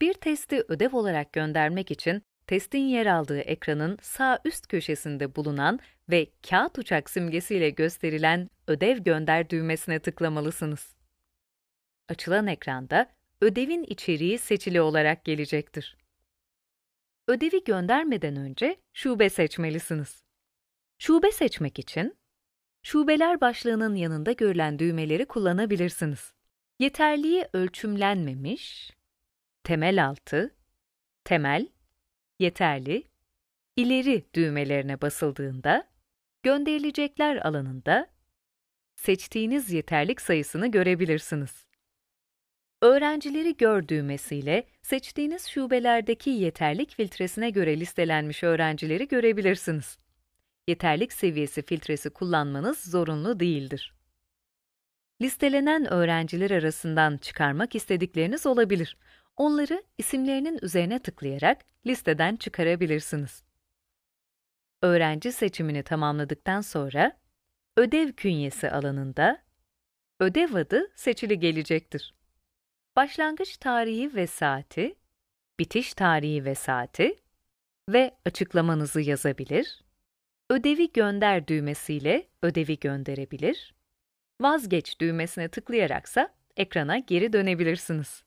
Bir testi ödev olarak göndermek için testin yer aldığı ekranın sağ üst köşesinde bulunan ve kağıt uçak simgesiyle gösterilen ödev gönder düğmesine tıklamalısınız. Açılan ekranda ödevin içeriği seçili olarak gelecektir. Ödevi göndermeden önce şube seçmelisiniz. Şube seçmek için şubeler başlığının yanında görülen düğmeleri kullanabilirsiniz. Yeterliği ölçümlenmemiş, temel altı, temel, yeterli, ileri düğmelerine basıldığında gönderilecekler alanında seçtiğiniz yeterlik sayısını görebilirsiniz. Öğrencileri gör düğmesiyle seçtiğiniz şubelerdeki yeterlik filtresine göre listelenmiş öğrencileri görebilirsiniz. Yeterlik seviyesi filtresi kullanmanız zorunlu değildir. Listelenen öğrenciler arasından çıkarmak istedikleriniz olabilir. Onları isimlerinin üzerine tıklayarak listeden çıkarabilirsiniz. Öğrenci seçimini tamamladıktan sonra ödev künyesi alanında ödev adı seçili gelecektir. Başlangıç tarihi ve saati, bitiş tarihi ve saati ve açıklamanızı yazabilir. Ödevi gönder düğmesiyle ödevi gönderebilir. Vazgeç düğmesine tıklayaraksa ekrana geri dönebilirsiniz.